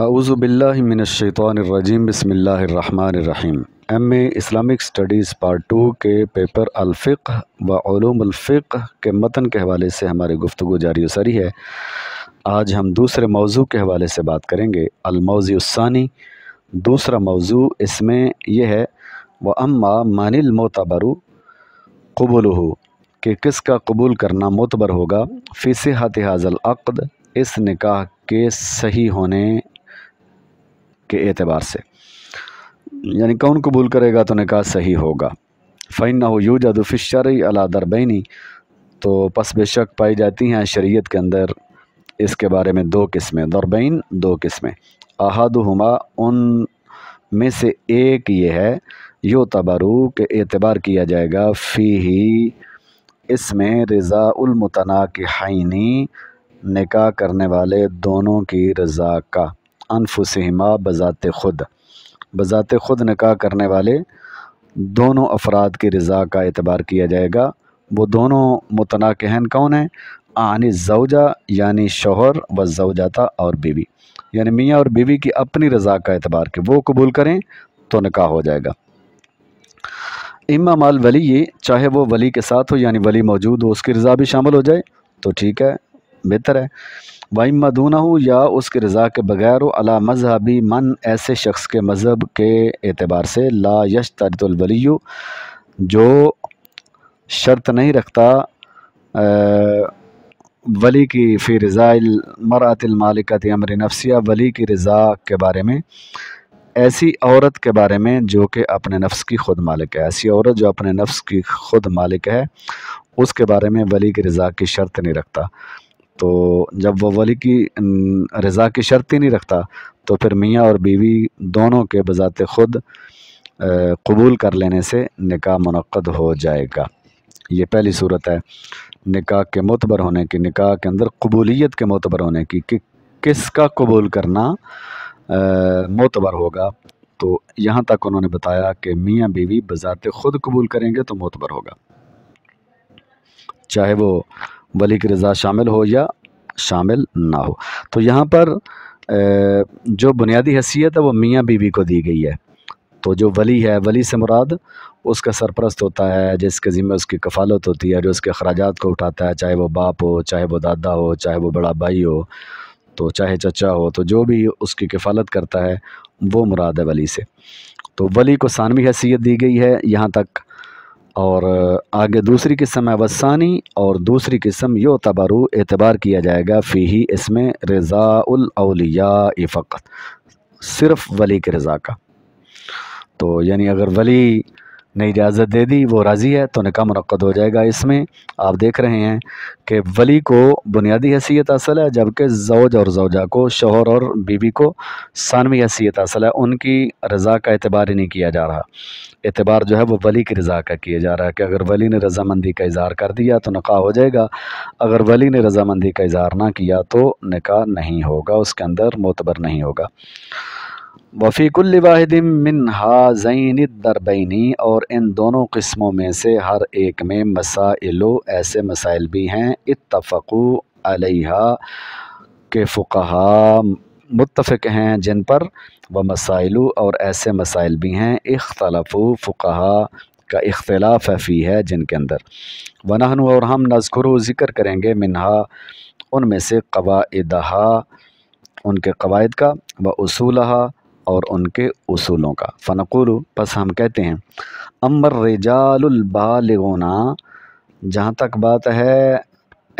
अज़ुबिल्लिमिनशैतरजीम बसमीम M A Islamic studies part two के paper अलफ़िक वलूमफ़िक के मतन के हवाले से हमारी गुफ्तु जारी सारी है आज हम दूसरे मौजू के हवाले से बात करेंगे अलमौज़ानी दूसरा मौजू इसमें यह है व अम्मा मानिल मोतबरु कबूल कि किसका कबूल करना मोतबर होगा फ़ी हाथ हाजल अक़द इस निकाह के सही होने के एतबार से यानी कौन कबूल करेगा तो निकाह सही होगा फ़ैन ना हो यू जादुफिशरी अला दरबैनी तो पस बेशक पाई जाती हैं शरीयत के अंदर इसके बारे में दो किस्में दरबैन दो किस्में अहद हमा उन में से एक ये है यो तबारू के एतबार किया जाएगा फ़ी ही इसमें उलमतना की हाइनी निका करने वाले दोनों की रज़ा का अनफुसहमा बज़ात ख़ुद बज़ात ख़ुद निकाह करने वाले दोनों अफराद की रज़ा का एतबार किया जाएगा वो दोनों मुतनाकहन कौन हैं आनी जवजा यानी शोहर व जवजाता और बीवी यानी मियाँ और बीवी की अपनी रज़ा का एतबार के वो कबूल करें तो निकाह हो जाएगा इमा माल वली ये चाहे वो वली के साथ हो यानी वली मौजूद हो उसकी रज़ा भी शामिल हो जाए तो ठीक है बेहतर है वही मदूना हो या उसके रज़ा के बगैर अला मजहबी मन ऐसे शख्स के मज़हब के एतबार से ला यश तरतलवलियो जो शर्त नहीं रखता आ, वली की फ़ी रज़ा मरातलमालिकत अमर नफसिया वली की रज़ा के बारे में ऐसी औरत के बारे में जो कि अपने नफ्स की खुद मालिक है ऐसी औरत जो अपने नफ्स की खुद मालिक है उसके बारे में वली की रज़ा की शर्त नहीं रखता तो जब वो वली की रज़ा की शर्त ही नहीं रखता तो फिर मियाँ और बीवी दोनों के बज़ात ख़ुद कबूल कर लेने से निका मनक़द हो जाएगा ये पहली सूरत है निका के मोतबर होने की निका के अंदर कबूलीत के मोतबर होने की कि किसका कबूल करना मोतबर होगा तो यहाँ तक उन्होंने बताया कि मियाँ बीवी बज़ात ख़ुद कबूल करेंगे तो मोतबर होगा चाहे वो वली की रज़ा शामिल हो या शामिल ना हो तो यहाँ पर जो बुनियादी हैसियत है वो मियाँ बीवी को दी गई है तो जो वली है वली से मुराद उसका सरपरस्त होता है जिसके ज़िम्मे उसकी कफालत होती है जो उसके अखराज को उठाता है चाहे वो बाप हो चाहे वो दादा हो चाहे वो बड़ा भाई हो तो चाहे चचा हो तो जो भी उसकी कफालत करता है वो मुराद है वली से तो वली को सानवी हैसियत दी गई है यहाँ तक और आगे दूसरी किस्म है वसानी और दूसरी किस्म यो तबारू एतबार किया जाएगा फ़ी इसमें रज़ाउलौलिया फ़क़त सिर्फ़ वली के रज़ा का तो यानी अगर वली ने इजाज़त दे दी वो राज़ी है तो निका मनक़द हो जाएगा इसमें आप देख रहे हैं कि वली को बुनियादी हैसियत असल है जबकि जोज और जोजा को शोहर और बीवी को सानवी हैसियत असल है उनकी रज़ा का एतबार ही नहीं किया जा रहा एतबार जो है वो वली की रज़ा का किया जा रहा है कि अगर वली ने रजामंदी का इजहार कर दिया तो निका हो जाएगा अगर वली ने रजामंदी का इजहार ना किया तो निका नहीं होगा उसके अंदर मोतबर नहीं होगा वफ़ीकुल्ल वाहिदिम मिन दरबैनी और इन दोनों किस्मों में से हर एक में मसाइलो ऐसे मसाइल भी हैं इतफ़क़ु अलहा के फ़ुकहा मुतफ़ हैं जिन पर व मसाइलू और ऐसे मसाइल भी हैं इख्तलफ़ु फ़ुकहा का इख्तलाफ फ़ी है जिनके अंदर वनहन और हम नजकुर ज़िक्र करेंगे मिनहा उनमें से कवादहा उनके कवायद का व उसूलहा और उनके उसूलों का फ़नकुल बस हम कहते हैं अमर रिजालबालगोना जहाँ तक बात है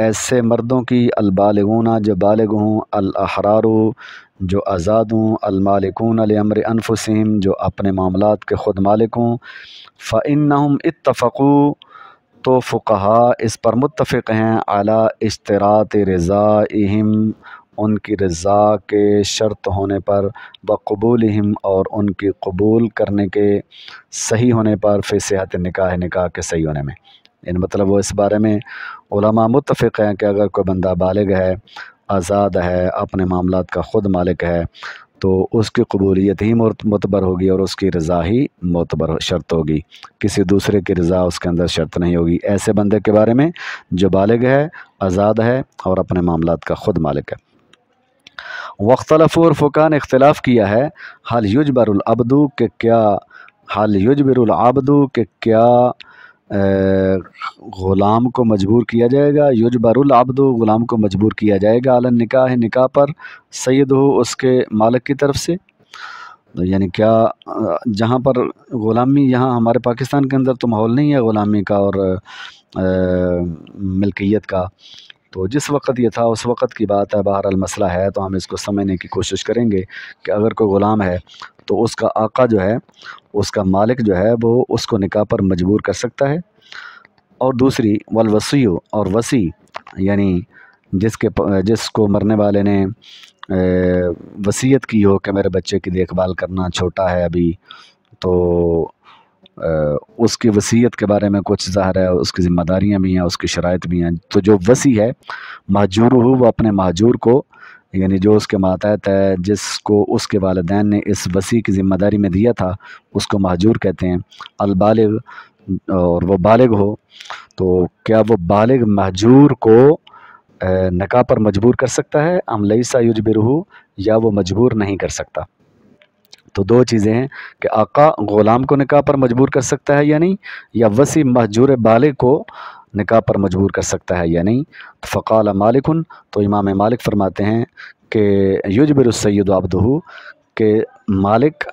ऐसे मर्दों की अलबालगोना जो बालग हों अलहरारू जो आज़ाद हों अलमालिकून अलमर अनफसम जो अपने मामला के ख़ुद मालिक हों फ़िन इतफ़ु तो फ़ुकहा इस पर मुतफ़ हैं अला इश्तरात रज़ा उनकी रज़ा के शर्त होने पर बकबूल हम और उनकी कबूल करने के सही होने पर फिर सेहत निकाह निकाह के सही होने में इन मतलब वो इस बारे में मुतफ़ हैं कि अगर कोई बंदा बालग है आज़ाद है अपने मामला का ख़ुद मालिक है तो उसकी कबूलियत ही मतबर होगी और उसकी रज़ा ही मतबर शर्त होगी किसी दूसरे की रज़ा उसके अंदर शर्त नहीं होगी ऐसे बंदे के बारे में जो बालग है आज़ाद है और अपने मामला का ख़ुद मालिक है वख्तलफ और फुका ने इख्तलाफ किया है हल युजबरबदू के क्या हल युजबरबदू के क्या ग़ुलाम को मजबूर किया जाएगा युजबरबदू ग़ुलाम को मजबूर किया जाएगा अल निकाह निकाह पर सैद हो उसके मालिक की तरफ से तो यानी क्या जहाँ पर ग़ुलामी यहाँ हमारे पाकिस्तान के अंदर तो माहौल नहीं है ग़ुलामी का और मिल्कियत का तो जिस वक्त ये था उस वक्त की बात है बहरहाल मसला है तो हम इसको समझने की कोशिश करेंगे कि अगर कोई ग़ुलाम है तो उसका आका जो है उसका मालिक जो है वो उसको निकाह पर मजबूर कर सकता है और दूसरी वलवसी और वसी यानी जिसके जिसको मरने वाले ने वसीयत की हो कि मेरे बच्चे की देखभाल करना छोटा है अभी तो उसकी वसीयत के बारे में कुछ ज़ाहिर है उसकी ज़िम्मेदारियाँ भी हैं उसकी शराइ भी हैं तो जो वसी है महजूर हो वह अपने महजूर को यानी जो उसके मातहत है जिसको उसके वालदे ने इस वसी की ज़िम्मेदारी में दिया था उसको महजूर कहते हैं अलबालग और वह बालग हो तो क्या वो बालग महजूर को नका पर मजबूर कर सकता है अमलई सा युज या वो मजबूर नहीं कर सकता तो दो चीज़ें हैं कि आका ग़ुलाम को निकाह पर मजबूर कर सकता है या नहीं या वसी महजूर बाले को निकाह पर मजबूर कर सकता है या नहीं तो फ़काल मालिकन तो इमाम मालिक फ़रमाते हैं कि युजबिर सैद आबदहू के मालिक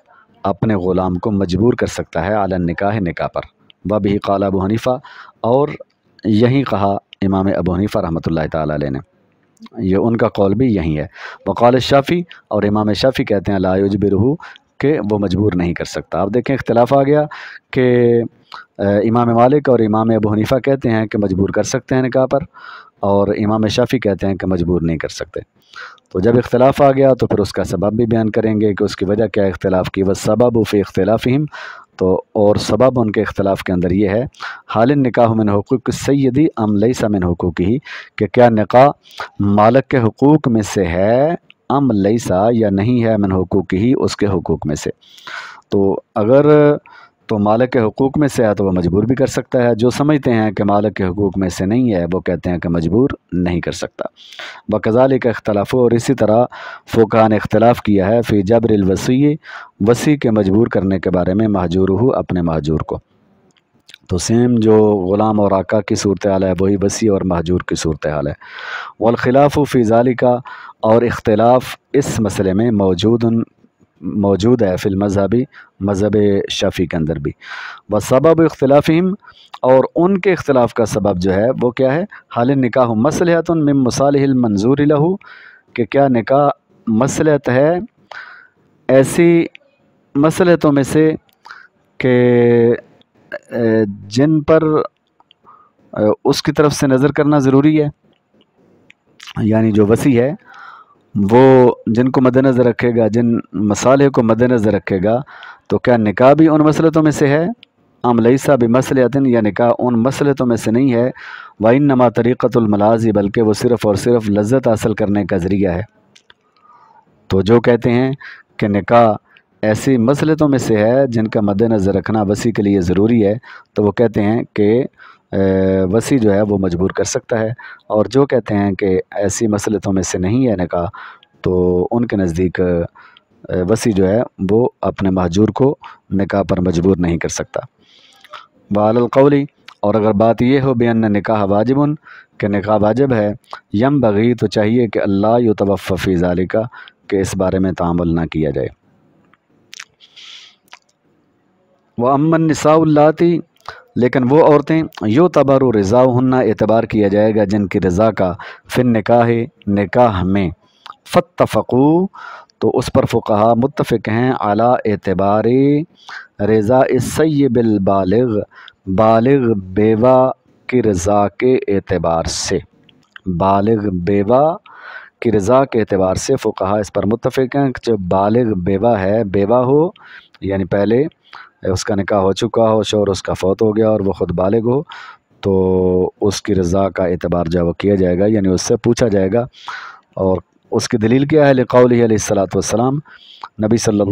अपने ग़ुलाम को मजबूर कर सकता है आला निकाह निकाह पर व भी कला अबू हनीफ़ा और यहीं कहा इमाम अबू हनीफ़ा रहमत ला ने ये उनका कौल भी यही है वक़ाल शाफ़ी और इमाम शाफ़ी कहते हैं लायुज के वो मजबूर नहीं कर सकता आप देखें इख्तलाफ आ गया कि इमाम मालिक और इमाम अबू हनीफ़ा कहते हैं कि मजबूर कर सकते हैं निकाह पर और इमाम शाफ़ी कहते हैं कि मजबूर नहीं कर सकते तो जब इख्तलाफ आ गया तो फिर उसका सबब भी बयान करेंगे कि उसकी वजह क्या इख्तलाफ की वह सबब इख्तलाफ हिम तो और सबब उनके इख्तलाफ के अंदर ये है हाल निकाह मिन हकूक सैदी अमलई सा मिन हकूक ही कि क्या निका मालक के हकूक़ में से है अम लईसा या नहीं है अमन हकूक़ ही उसके हकूक़ में से तो अगर तो मालिक के हकूक़ में से है तो वह मजबूर भी कर सकता है जो समझते हैं कि मालक के हकूक़ में से नहीं है वो कहते हैं कि मजबूर नहीं कर सकता बकज़ाल का अख्तलाफ और इसी तरह फोका ने इख्तलाफ किया है फिर जबर वसी वसी के मजबूर करने के बारे में महजूर हो अपने महजूर को तो सेम जो ग़ुलाम और आका की सूरत हाल है वही बसी और महजूर की सूरत हाल है वलखिलाफ़ फ़िज़ाली का और इख्तलाफ इस मसले में मौजूद मौजूद है फिल मजहबी मजहब शफ़ी के अंदर भी व सबब इख्तलाफ़ीम और उनके अख्तिलाफ़ का सबब जो है वो क्या है हाल निकाह मसलहत में मसाल मंजूर लहू कि क्या निकाह मसलहत है ऐसी मसलहतों में से कि जिन पर उसकी तरफ से नज़र करना ज़रूरी है यानी जो वसी है वो जिनको मद्दनज़र रखेगा जिन मसाले को मद्दनज़र रखेगा तो क्या निकाह भी उन मसलतों में से है आम भी बमसलतिन या निकाह उन मसलतों में से नहीं है वाइन नमा तरीक़तमलाजी बल्कि वो सिर्फ़ और सिर्फ़ लज्जत हासिल करने का ज़रिया है तो जो कहते हैं कि निकाह ऐसी मसलतों में से है जिनका मद्दनज़र रखना वसी के लिए ज़रूरी है तो वो कहते हैं कि वसी जो है वो मजबूर कर सकता है और जो कहते हैं कि ऐसी मसलतों में से नहीं है निका तो उनके नज़दीक वसी जो है वो अपने महजूर को निका पर मजबूर नहीं कर सकता बालकौली और अगर बात यह हो निका वाजिब उन के निका वाजिब है यम बगी तो चाहिए कि अल्लाह युतवफ़ी ज़ालिका के इस बारे में तामल ना किया जाए व अमन नसाउल्लाती लेकिन वो औरतें यो रज़ा हन्ना एतबार किया जाएगा जिनकी रज़ा का फिर निकाह निकाह में फ़तफ़ू तो उस पर फ़ुकहा मुतफ़ हैं अला एतबार रज़ा सैबिलबालग बालग बेवा की रज़ा के एतबार से बालग बेवा की रज़ा के एतबार से फ़ुकहा इस पर मुतफ़ हैं जो बालग बेवा है बेवा हो यानी पहले उसका निकाह हो चुका हो शोर उसका फ़ौत हो गया और वह ख़ुद बालग हो तो उसकी रज़ा का एतबार जो वो किया जाएगा यानी उससे पूछा जाएगा और उसकी दलील क्या है लकौल सलाम नबी सल्ला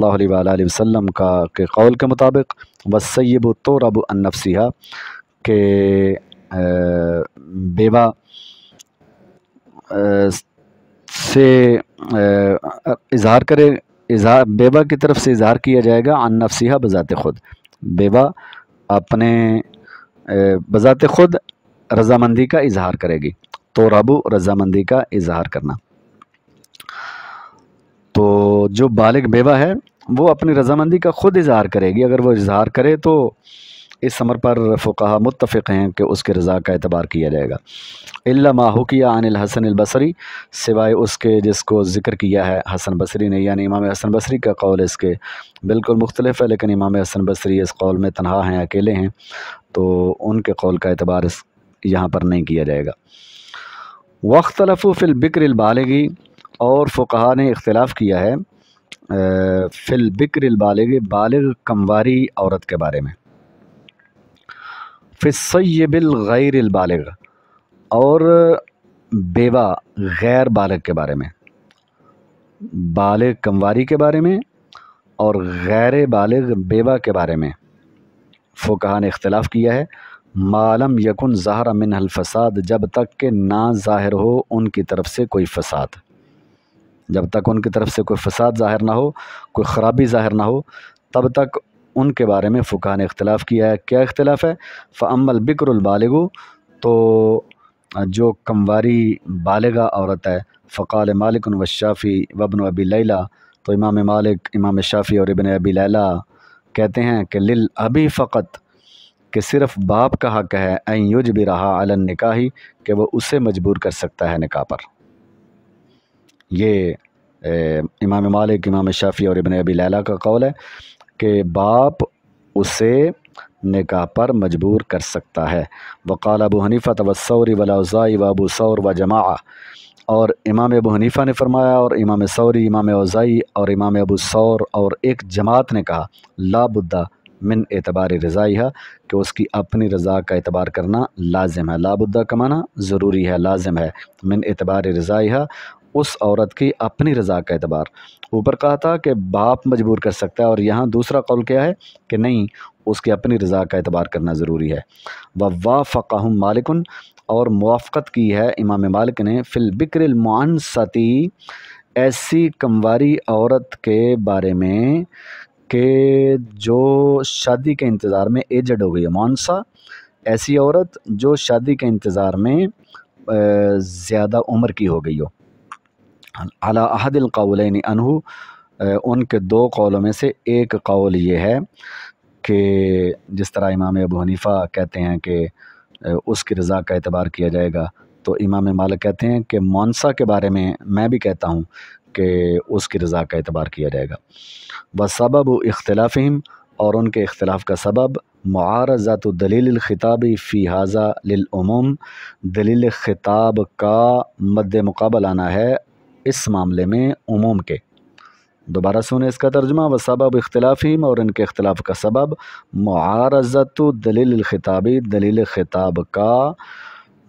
वसलम का के कौल के मुताबिक वसैब तो रब नफसिया के बेवा से इजहार करे इजहार बेबा की तरफ से इजहार किया जाएगा अन नफसीहा बज़ात ख़ुद बेबा अपने बज़ात ख़ुद रजामंदी का इजहार करेगी तो रबू रजामंदी का इजहार करना तो जो बालिग बेवा है वो अपनी रजामंदी का ख़ुद इजहार करेगी अगर वो इजहार करे तो इस समर पर फ़ुका मुतफ़ हैं कि उसके रज़ा का एतबार किया जाएगा इल्ला माहुकिया अनिल हसन अलबसरी सिवाय उसके जिसको ज़िक्र किया है हसन बसरी ने यानी इमाम हसन बसरी का कौल इसके बिल्कुल मुख्तलिफ है लेकिन इमाम हसन बसरी इस कौल में तनहा हैं अकेले हैं तो उनके कौल का एतबार इस यहाँ पर नहीं किया जाएगा वक्त फिल बिक्र बालगी और फ़ुका ने इख्तलाफ किया है फिल बिक्र बालग बालग कमवारी औरत के बारे में फ़िसबिल गैर बालग और बेवा गैर बालग के बारे में बालग कमवारी के बारे में और गैर बालग बेवा के बारे में फ़ोकहा ने इख्तलाफ़ किया है मालम यकुन ज़ाहरा मिन फ़साद जब तक के ना ज़ाहिर हो उनकी तरफ से कोई फ़साद जब तक उनकी तरफ से कोई फ़साद ज़ाहिर ना हो कोई ख़राबी ज़ाहिर ना हो तब तक उनके बारे में फ़ुका ने इख्तलाफ़ किया है क्या इख्तलाफ है फ़मल बिक्रबालगु तो जो कमवारी बालगा औरत है फ़काल मालिक व शाफ़ी वबन अबी लैला तो इमाम मालिक इमाम शाफ़ी और इबन अबी लैला कहते हैं कि लिल अभी फ़कत कि सिर्फ़ बाप का हक है अन युज भी रहा अलन निकाही कि वह उसे मजबूर कर सकता है निका पर ये ए, इमाम मालिक इमाम शाफ़ी और इबन अबी लैला का कौल है कि बाप उसे निकाह पर मजबूर कर सकता है वक़ाल अबू हनीफ़ा तवसौरी वलाउज़ाई अबू सौर व जमा और इमाम अबू हनीफ़ा ने फरमाया और इमाम सौरी इमाम अज़ाई और इमाम अबू सौर और एक जमात ने कहा लाबुद्दा मिन एतबार रज़ाई है कि उसकी अपनी रज़ा का एतबार करना लाजिम है लाबुद्दा कमाना ज़रूरी है लाजिम है मिन एतबार रज़ाई है उस औरत की अपनी रज़ा का एतबार ऊपर कहा था कि बाप मजबूर कर सकता है और यहाँ दूसरा कौल क्या है कि नहीं उसकी अपनी रज़ा का एतबार करना ज़रूरी है व वा फ़ाहम मालिकन और मुआफ़त की है इमाम मालिक ने फ़िल सती ऐसी कमवारी औरत के बारे में कि जो शादी के इंतज़ार में एजड हो गई है मानसा ऐसी औरत जो शादी के इंतज़ार में ज़्यादा उम्र की हो गई हो अला अहदिल उनके दो कौलों में से एक कौल ये है कि जिस तरह इमाम अबू हनीफ़ा कहते हैं कि उसकी रज़ा का एतबार किया जाएगा तो इमाम मालिक कहते हैं कि मौनसा के बारे में मैं भी कहता हूँ कि उसकी रज़ा का एतबार किया जाएगा व सबब इख्तलाफ़ीम और उनके इख्तलाफ का सबब मारज़ात दलील ख़िताबी फ़ी हाजा लमूम दलील ख़िताब का मद मुकाबल आना है इस मामले में उमूम के दोबारा सुने इसका तर्जमा व सबब इख्तलाफ़ीम और इनके अख्तिलाफ़ का सबब मारजत दलील ख़िताबी दलील ख़िताब का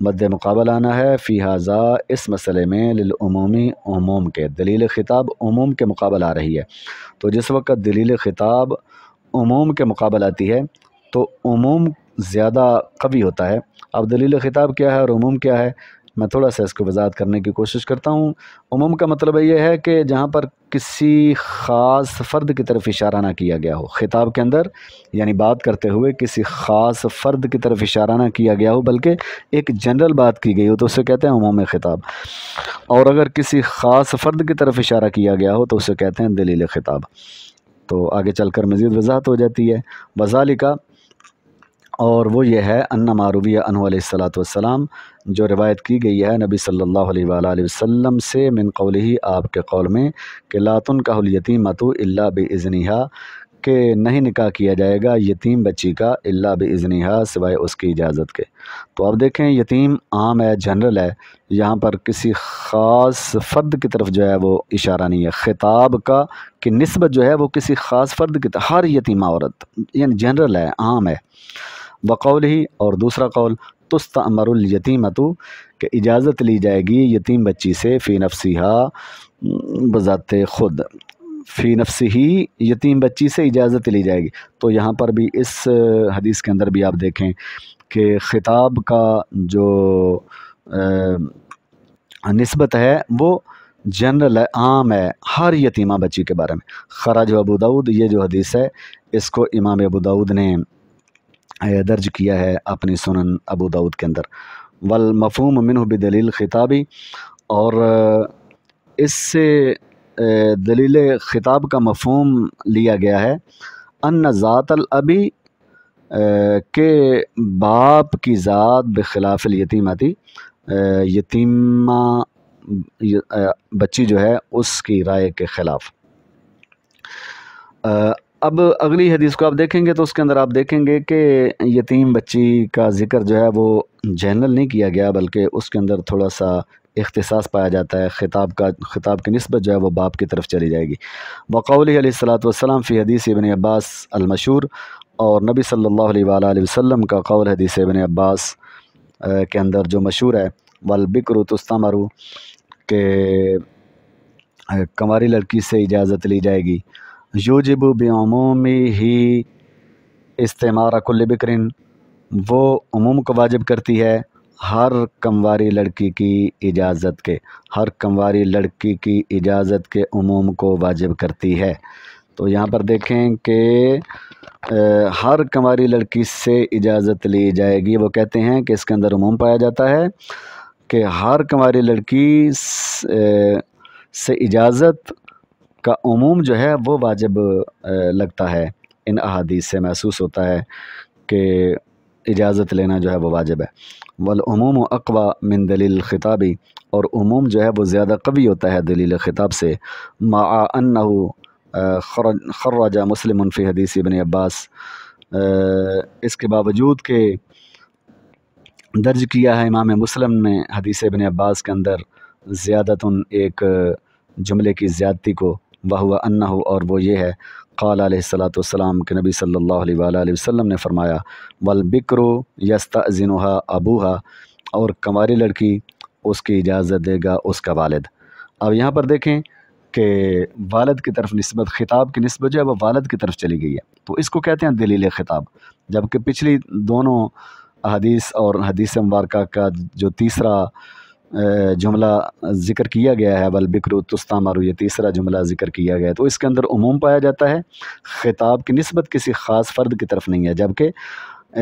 मद मुकाबला आना है फिहाजा इस मसले में लमूमी उमूम के दलील ख़िताब उमूम के मुकाबल आ रही है तो जिस वक्त दलील ख़िताब उमूम के मुकाबल आती है तो उमूम ज़्यादा कवी होता है अब दलील ख़िताब क्या है और उमूम क्या है मैं थोड़ा सा इसको वजात करने की कोशिश करता हूँ उमूम का मतलब ये है कि जहाँ पर किसी ख़ास फ़र्द की तरफ इशारा ना किया गया हो ख़िताब के अंदर यानी बात करते हुए किसी ख़ास फ़र्द की तरफ इशारा ना किया गया हो बल्कि एक जनरल बात की गई हो तो उसे कहते हैं उमूम ख़िताब और अगर किसी ख़ास फ़र्द की तरफ इशारा किया गया हो तो उसे कहते हैं दलील ख़िताब तो आगे चल कर मज़ीद वजाहत हो जाती है वजालिका और वो ये है अन्ना मारूबिया अनसलाम जो रिवायत की गई है नबी सल्लल्लाहु अलैहि वसल्लम से मिन कौल ही आपके कौल में कि लातुन का अतु अल्ला बज़निहा के नहीं निकाह किया जाएगा यतीम बच्ची का अल्ला बज़निहा सिवाय उसकी इजाज़त के तो आप देखें यतीम आम है जनरल है यहाँ पर किसी ख़ास फ़र्द की तरफ जो है वो इशारा नहीं है ख़िताब का कि नस्बत जो है वो किसी ख़ास फ़र्द की हर यतीमा औरत यानी जनरल है आम है बकौल ही और दूसरा कौल तुस्त अमरयतीमतु कि इजाज़त ली जाएगी यतीम बच्ची से फ़ी नफसीहा बज़ात ख़ुद फ़ी नफसी ही यतीम बच्ची से इजाज़त ली जाएगी तो यहाँ पर भी इस हदीस के अंदर भी आप देखें कि ख़िताब का जो नस्बत है वो जनरल है आम है हर यतीमा बच्ची के बारे में खराज अबू दाऊद ये जो हदीस है इसको इमाम अबू दाऊद ने दर्ज किया है अपनी सुनन अबू दाऊद के अंदर वल मफहूम मिन दलील ख़िताबी और इससे दलील ख़िताब का मफहम लिया गया है अन अभी के बाप की ज़ात बखिलाफ़ यतीम आती यतीमा बच्ची जो है उसकी राय के ख़िलाफ़ अब अगली हदीस को आप देखेंगे तो उसके अंदर आप देखेंगे कि यतीम बच्ची का ज़िक्र जो है वो जनरल नहीं किया गया बल्कि उसके अंदर थोड़ा सा अख्तसास पाया जाता है ख़िताब का ख़िताब की नस्बत जो है वह बाप की तरफ चली जाएगी बकौल सलाम फ़ी हदीस इबन अब्बास अलमशहूर और नबी सल्लल्लाहु अलैहि वसल्लम का कौल हदीस इबन अब्बास के अंदर जो मशहूर है वलबिक्र तस्तमरु के कंवारी लड़की से इजाज़त ली जाएगी यूजब बेमूमी ही इस्तेमार कुल बिक्रिन वो अमूम को वाजिब करती है हर कमवारी लड़की की इजाज़त के हर कमवारी लड़की की इजाज़त के अमूम को वाजिब करती है तो यहाँ पर देखें कि हर कमवारी लड़की से इजाज़त ली जाएगी वो कहते हैं कि इसके अंदर उमूम पाया जाता है कि हर कमवारी लड़की से इजाज़त का उमूम जो है वो वाजिब लगता है इन अहादीस से महसूस होता है कि इजाज़त लेना जो है वो वाजिब है वलूम अकवा मिन दलील ख़िताबी और उमूम जो है वो ज़्यादा कवी होता है दलील ख़िताब से माअन खर्राजा मुस्लिम फ़ी हदीस इबन अब्बास इसके बावजूद के दर्ज किया है इमाम मुस्लिम ने हदीस इबन अब्बास के अंदर ज़्यादतन एक जुमले की ज़्यादती को वह अन्ना हो और वो ये है क़ाल वसलाम के नबी सल्लल्लाहु वसम ने फरमाया वलबिक्रो यस्ता जिनोहा अबूहा और कमारी लड़की उसकी इजाज़त देगा उसका वालद अब यहाँ पर देखें कि वालद की तरफ नस्बत ख़िताब की नस्बत जो है वह वालद की तरफ चली गई है तो इसको कहते हैं दलील ख़िताब जबकि पिछली दोनों हदीस और हदीस मुबारक का जो तीसरा जुमला ज़िक्र किया गया है वल बिक्र तुस्ता मारो ये तीसरा जुमला ज़िक्र किया गया है तो इसके अंदर उमूम पाया जाता है ख़िताब की नस्बत किसी ख़ास फ़र्द की तरफ नहीं है जबकि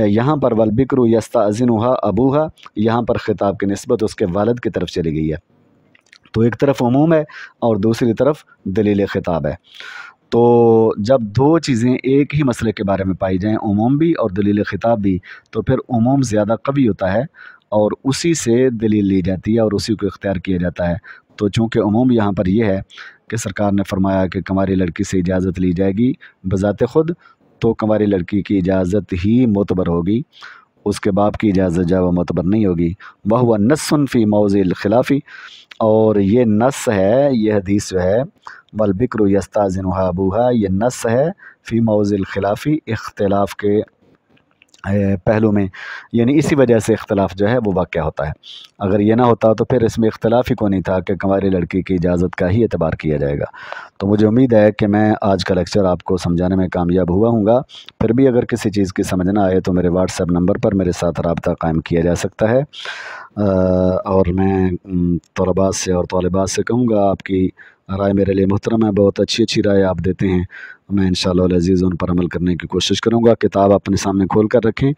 यहाँ पर वल बिक्र अबू अबूहा यहाँ पर ख़िताब की नस्बत उसके वालद की तरफ चली गई है तो एक तरफ अमूम है और दूसरी तरफ दलील ख़िताब है तो जब दो चीज़ें एक ही मसले के बारे में पाई जाएँ उमूम भी और दलील ख़िताब भी तो फिर उमूम ज़्यादा कवी होता है और उसी से दलील ली जाती है और उसी को इख्तियार किया जाता है तो चूँकि अमूम यहाँ पर यह है कि सरकार ने फरमाया कि कंवारी लड़की से इजाज़त ली जाएगी बज़ात ख़ुद तो कंवारी लड़की की इजाज़त ही मोतबर होगी उसके बाप की इजाज़त जब मोतबर नहीं होगी वह हुआ नसनफ़ी मौजिल खिलाफ़ी और ये नस है यह हदीस है है वलबिक्र यस्ताजनहाबूहा यह नस है फ़ी मौजिल खिलाफ़ी इख्तलाफ़ के पहलू में यानी इसी वजह से इख्तलाफ जो है वो वाक़ होता है अगर ये ना होता तो फिर इसमें इख्तलाफ ही को नहीं था कि कंवारी लड़की की इजाज़त का ही एतबार किया जाएगा तो मुझे उम्मीद है कि मैं आज का लेक्चर आपको समझाने में कामयाब हुआ हूँ फिर भी अगर किसी चीज़ की समझ ना आए तो मेरे व्हाट्सएप नंबर पर मेरे साथ रबता कायम किया जा सकता है और मैं तलबा से और तलबात से कहूँगा आपकी राय मेरे लिए मोहतरम है बहुत अच्छी अच्छी राय आप देते हैं मैं इन शजीज़ उन पर अमल करने की कोशिश करूँगा किताब अपने सामने खोल कर रखें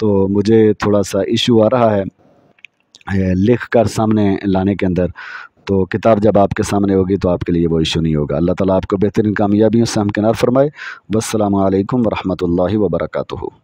तो मुझे थोड़ा सा इशू आ रहा है लिख कर सामने लाने के अंदर तो किताब जब आपके सामने होगी तो आपके लिए वो इशू नहीं होगा अल्लाह ताला आपको बेहतरीन कामयाबियों से हमकिनार फरमाए बसलम वरहमल वर्का